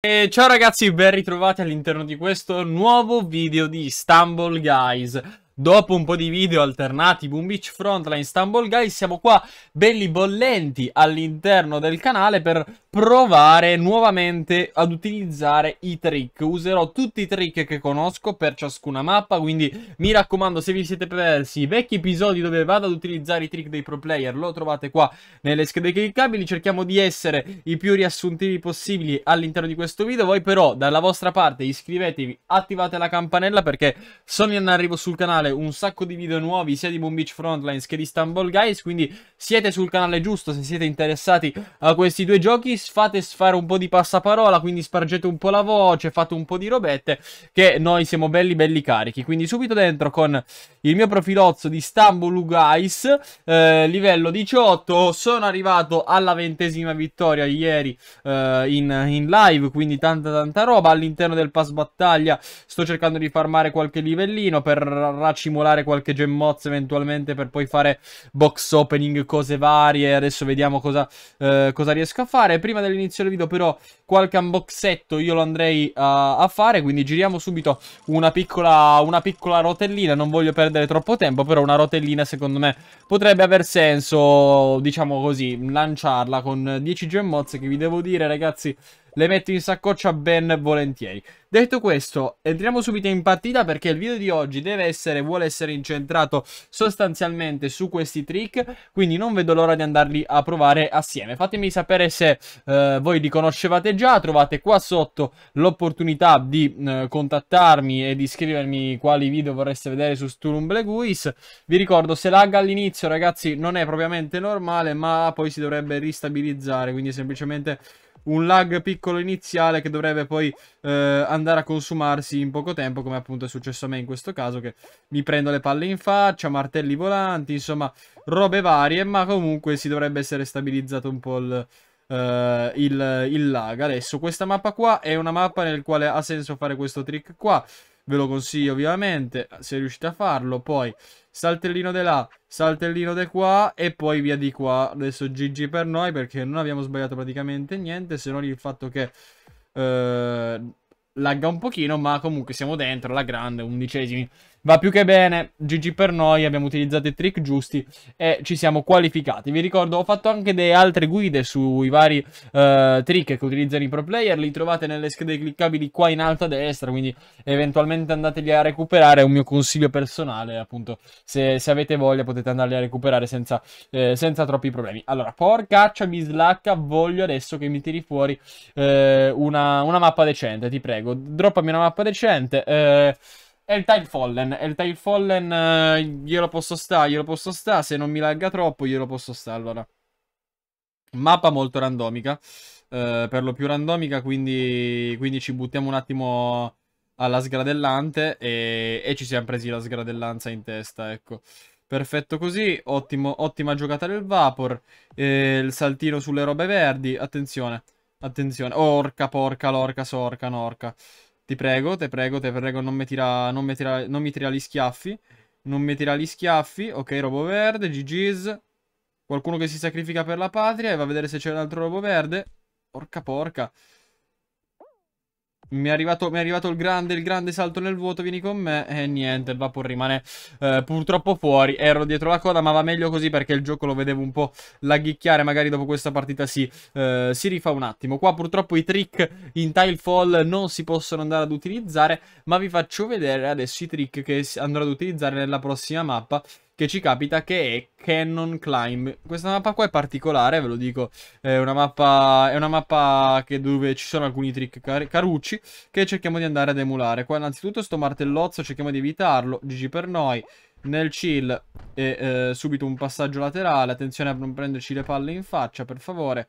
E ciao ragazzi, ben ritrovati all'interno di questo nuovo video di Istanbul Guys. Dopo un po' di video alternati Boom Beach Frontline Stumble Guys siamo qua belli bollenti all'interno del canale per provare nuovamente ad utilizzare i trick. Userò tutti i trick che conosco per ciascuna mappa, quindi mi raccomando se vi siete persi i vecchi episodi dove vado ad utilizzare i trick dei pro player lo trovate qua nelle schede cliccabili. Cerchiamo di essere i più riassuntivi possibili all'interno di questo video. Voi però dalla vostra parte iscrivetevi, attivate la campanella perché sono in arrivo sul canale canale un sacco di video nuovi sia di Boom Beach Frontlines che di Stumble Guys, quindi siete sul canale giusto se siete interessati a questi due giochi, fate fare un po' di passaparola, quindi spargete un po' la voce, fate un po' di robette, che noi siamo belli belli carichi. Quindi subito dentro con il mio profilozzo di Stumble Guys, eh, livello 18, sono arrivato alla ventesima vittoria ieri eh, in, in live, quindi tanta tanta roba, all'interno del pass battaglia sto cercando di farmare qualche livellino per cimolare qualche gemmoz eventualmente per poi fare box opening, cose varie. Adesso vediamo cosa, eh, cosa riesco a fare. Prima dell'inizio del video però qualche unboxetto io lo andrei a, a fare, quindi giriamo subito una piccola, una piccola rotellina. Non voglio perdere troppo tempo, però una rotellina secondo me potrebbe aver senso, diciamo così, lanciarla con 10 gem gemmoz che vi devo dire ragazzi le metto in saccoccia ben volentieri. Detto questo, entriamo subito in partita perché il video di oggi deve essere, vuole essere incentrato sostanzialmente su questi trick, quindi non vedo l'ora di andarli a provare assieme. Fatemi sapere se eh, voi li conoscevate già, trovate qua sotto l'opportunità di eh, contattarmi e di scrivermi quali video vorreste vedere su Sturm Bleguis. Vi ricordo, se lag all'inizio ragazzi non è propriamente normale, ma poi si dovrebbe ristabilizzare, quindi semplicemente un lag piccolo iniziale che dovrebbe poi eh, andare a consumarsi in poco tempo, come appunto è successo a me in questo caso, che mi prendo le palle in faccia, martelli volanti, insomma, robe varie, ma comunque si dovrebbe essere stabilizzato un po' il, Uh, il, il lag. Adesso questa mappa qua è una mappa nel quale ha senso fare questo trick qua ve lo consiglio ovviamente se riuscite a farlo. Poi saltellino di là, saltellino di qua e poi via di qua. Adesso GG per noi perché non abbiamo sbagliato praticamente niente se non il fatto che... Eh, lagga un pochino ma comunque siamo dentro la grande undicesimi Va più che bene, GG per noi, abbiamo utilizzato i trick giusti e ci siamo qualificati. Vi ricordo, ho fatto anche delle altre guide sui vari uh, trick che utilizzano i pro player, li trovate nelle schede cliccabili qua in alto a destra, quindi eventualmente andateli a recuperare, è un mio consiglio personale, appunto, se, se avete voglia potete andarli a recuperare senza, eh, senza troppi problemi. Allora, porcaccia, bislacca, voglio adesso che mi tiri fuori eh, una, una, mappa decente, ti prego, droppami una mappa decente. Eh, è il Tile Fallen. È il Tile Fallen. Eh, glielo posso sta, glielo posso sta, Se non mi lagga troppo, glielo posso sta, Allora. Mappa molto randomica. Eh, per lo più randomica, quindi, quindi ci buttiamo un attimo alla sgradellante e, e, ci siamo presi la sgradellanza in testa, ecco. Perfetto così, ottimo, ottima giocata del Vapor, eh, il saltino sulle robe verdi, attenzione, attenzione, orca, porca, lorca, sorca, norca. Ti prego, te prego, te prego, non mi tira, non mi tira, non mi tira gli schiaffi. Non mi tira gli schiaffi. Ok, robo verde, GG's. Qualcuno che si sacrifica per la patria e va a vedere se c'è un altro robo verde. Porca porca. Mi è, arrivato, mi è, arrivato, il grande, il grande salto nel vuoto, vieni con me E niente, il vapor rimane eh, purtroppo fuori Ero dietro la coda, ma va meglio così perché il gioco lo vedevo un po' laghicchiare Magari dopo questa partita si, eh, si rifà un attimo Qua purtroppo i trick in tile fall non si possono andare ad utilizzare Ma vi faccio vedere adesso i trick che andrò ad utilizzare nella prossima mappa che ci capita che è Cannon Climb. Questa mappa qua è particolare, ve lo dico, è una mappa, è una mappa dove ci sono alcuni trick car carucci che cerchiamo di andare ad emulare. Qua innanzitutto sto martellozzo, cerchiamo di evitarlo, GG per noi. Nel chill e eh, subito un passaggio laterale, attenzione a non prenderci le palle in faccia per favore.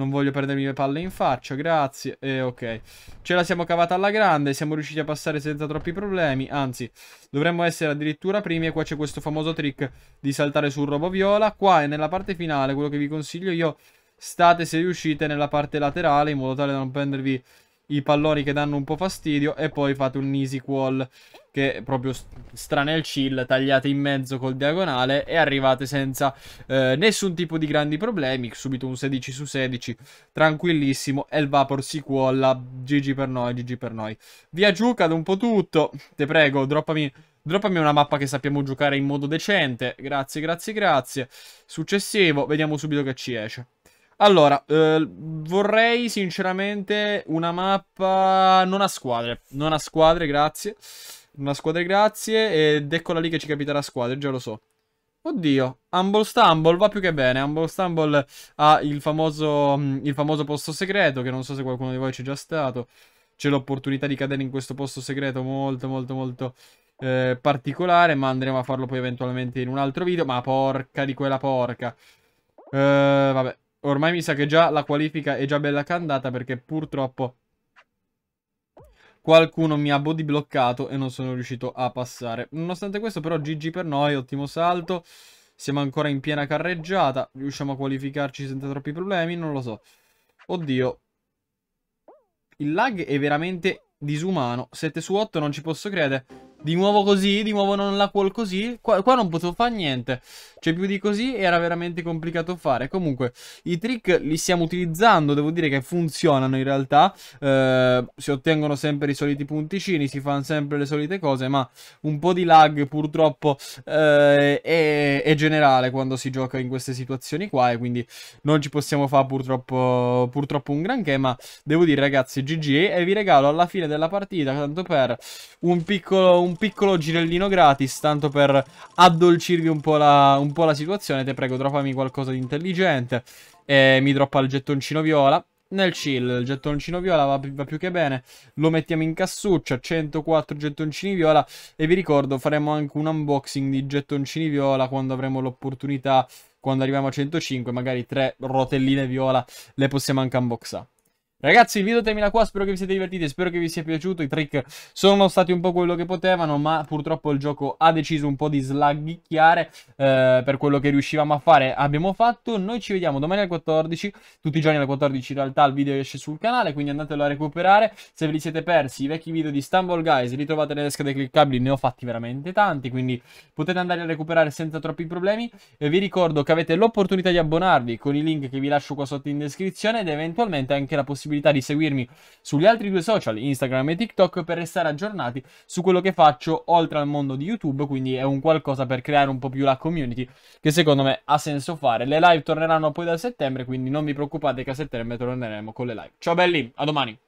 Non voglio perdermi le palle in faccia, grazie. E eh, ok. Ce la siamo cavata alla grande, siamo riusciti a passare senza troppi problemi. Anzi, dovremmo essere addirittura primi. E qua c'è questo famoso trick di saltare sul robo viola. Qua è nella parte finale, quello che vi consiglio io. State se riuscite nella parte laterale in modo tale da non prendervi i palloni che danno un po' fastidio e poi fate un easy wall che è proprio strana il chill, tagliate in mezzo col diagonale e arrivate senza eh, nessun tipo di grandi problemi, subito un 16 su 16, tranquillissimo e il Vapor si cuolla, GG per noi, GG per noi. Via giù, cade un po' tutto, te prego, droppami Droppami una mappa che sappiamo giocare in modo decente. Grazie, grazie, grazie. Successivo, vediamo subito che ci esce. Allora, eh, vorrei sinceramente una mappa non a squadre. Non a squadre, grazie. Una squadra, grazie. Ed eccola lì che ci capiterà squadre, già lo so. Oddio, Humble Stumble va più che bene. Humble Stumble ha il famoso, mm, il famoso posto segreto, che non so se qualcuno di voi c'è già stato. C'è l'opportunità di cadere in questo posto segreto molto, molto, molto eh, particolare, ma andremo a farlo poi eventualmente in un altro video. Ma porca di quella porca. Eh, vabbè. Ormai mi sa che già la qualifica è già bella candata perché purtroppo qualcuno mi ha bodybloccato e non sono riuscito a passare. Nonostante questo però GG per noi, ottimo salto. Siamo ancora in piena carreggiata, riusciamo a qualificarci senza troppi problemi, non lo so. Oddio. Il lag è veramente disumano, 7 su 8 non ci posso credere. Di nuovo così, di nuovo non la call così. Qua, qua non potevo fare niente. Cioè più di così era veramente complicato fare. Comunque i trick li stiamo utilizzando, devo dire che funzionano in realtà. Eh, si ottengono sempre i soliti punticini, si fanno sempre le solite cose, ma un po' di lag purtroppo eh, è, è, generale quando si gioca in queste situazioni qua e quindi non ci possiamo fare purtroppo, purtroppo un granché, ma devo dire ragazzi GG e vi regalo alla fine della partita, tanto per un piccolo... Un un piccolo girellino gratis, tanto per addolcirvi un po' la, un po la situazione. Te prego, droppami qualcosa di intelligente. E mi droppa il gettoncino viola. Nel chill, il gettoncino viola va, va più che bene. Lo mettiamo in cassuccia, 104 gettoncini viola. E vi ricordo, faremo anche un unboxing di gettoncini viola quando avremo l'opportunità quando arriviamo a 105, magari tre rotelline viola le possiamo anche unboxare. Ragazzi il video termina qua, spero che vi siete divertiti, spero che vi sia piaciuto, i trick sono stati un po' quello che potevano ma purtroppo il gioco ha deciso un po' di slaghicchiare eh, per quello che riuscivamo a fare, abbiamo fatto, noi ci vediamo domani alle 14, tutti i giorni alle 14 in realtà il video esce sul canale quindi andatelo a recuperare, se ve li siete persi i vecchi video di Stumble Guys li trovate nelle schede cliccabili, ne ho fatti veramente tanti quindi potete andare a recuperare senza troppi problemi, e vi ricordo che avete l'opportunità di abbonarvi con i link che vi lascio qua sotto in descrizione ed eventualmente anche la possibilità possibilità di seguirmi sugli altri due social, Instagram e TikTok, per restare aggiornati su quello che faccio oltre al mondo di YouTube, quindi è un qualcosa per creare un po' più la community che secondo me ha senso fare. Le live torneranno poi da settembre, quindi non vi preoccupate che a settembre torneremo con le live. Ciao belli, a domani!